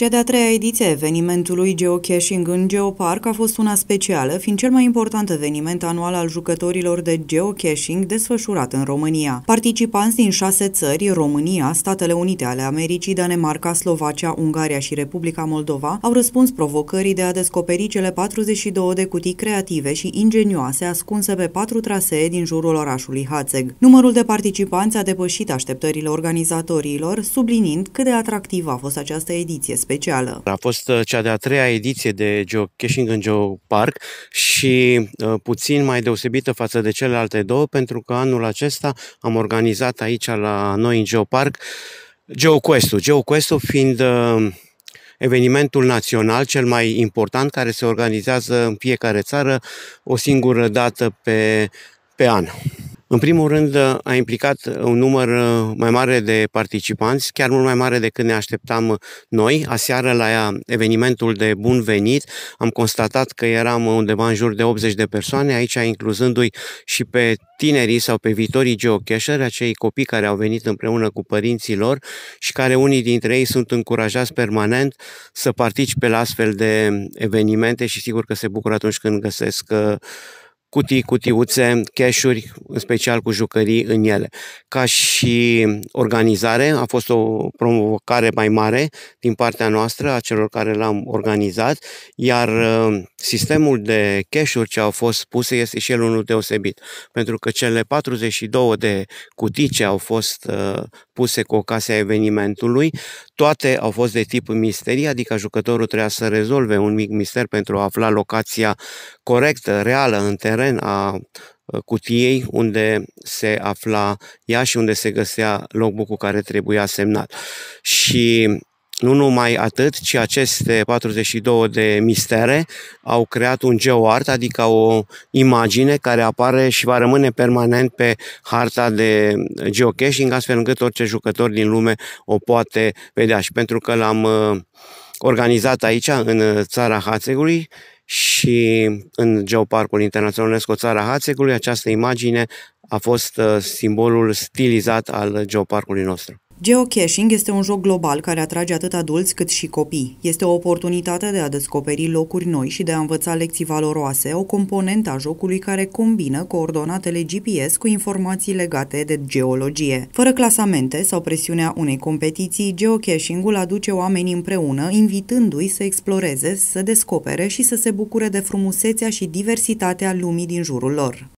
Cea de-a treia ediție a evenimentului Geocaching în Geopark a fost una specială, fiind cel mai important eveniment anual al jucătorilor de geocaching desfășurat în România. Participanți din șase țări, România, Statele Unite ale Americii, Danemarca, Slovacia, Ungaria și Republica Moldova, au răspuns provocării de a descoperi cele 42 de cutii creative și ingenioase ascunse pe patru trasee din jurul orașului Hațeg. Numărul de participanți a depășit așteptările organizatorilor, sublinind cât de atractivă a fost această ediție specială. A fost uh, cea de-a treia ediție de geocaching în Geopark și uh, puțin mai deosebită față de celelalte două, pentru că anul acesta am organizat aici la noi în Geopark GeoQuest-ul. GeoQuest-ul fiind uh, evenimentul național cel mai important care se organizează în fiecare țară o singură dată pe, pe an. În primul rând, a implicat un număr mai mare de participanți, chiar mult mai mare decât ne așteptam noi. Aseară, la evenimentul de bun venit, am constatat că eram undeva în jur de 80 de persoane, aici incluzându-i și pe tinerii sau pe viitorii geocacheri, acei copii care au venit împreună cu părinții lor și care unii dintre ei sunt încurajați permanent să participe la astfel de evenimente și sigur că se bucură atunci când găsesc cutii, cutiuțe, cash-uri, în special cu jucării în ele. Ca și organizare, a fost o provocare mai mare din partea noastră, a celor care l-am organizat, iar uh, sistemul de cash-uri ce au fost puse este și el unul deosebit, pentru că cele 42 de cutii ce au fost uh, puse cu ocazia evenimentului. Toate au fost de tip misterii, adică jucătorul trebuia să rezolve un mic mister pentru a afla locația corectă, reală, în teren a ă, cutiei unde se afla ea și unde se găsea logbook-ul care trebuia semnat. Și nu numai atât, ci aceste 42 de mistere au creat un geoart, adică o imagine care apare și va rămâne permanent pe harta de geocaching, astfel încât orice jucător din lume o poate vedea. Și pentru că l-am uh, organizat aici, în uh, țara Hațegului, și în Geoparcul Internațional UNESCO Țara Hațecului această imagine a fost uh, simbolul stilizat al geoparcului nostru. Geocaching este un joc global care atrage atât adulți cât și copii. Este o oportunitate de a descoperi locuri noi și de a învăța lecții valoroase, o componentă a jocului care combină coordonatele GPS cu informații legate de geologie. Fără clasamente sau presiunea unei competiții, geocaching-ul aduce oamenii împreună, invitându-i să exploreze, să descopere și să se bucure de frumusețea și diversitatea lumii din jurul lor.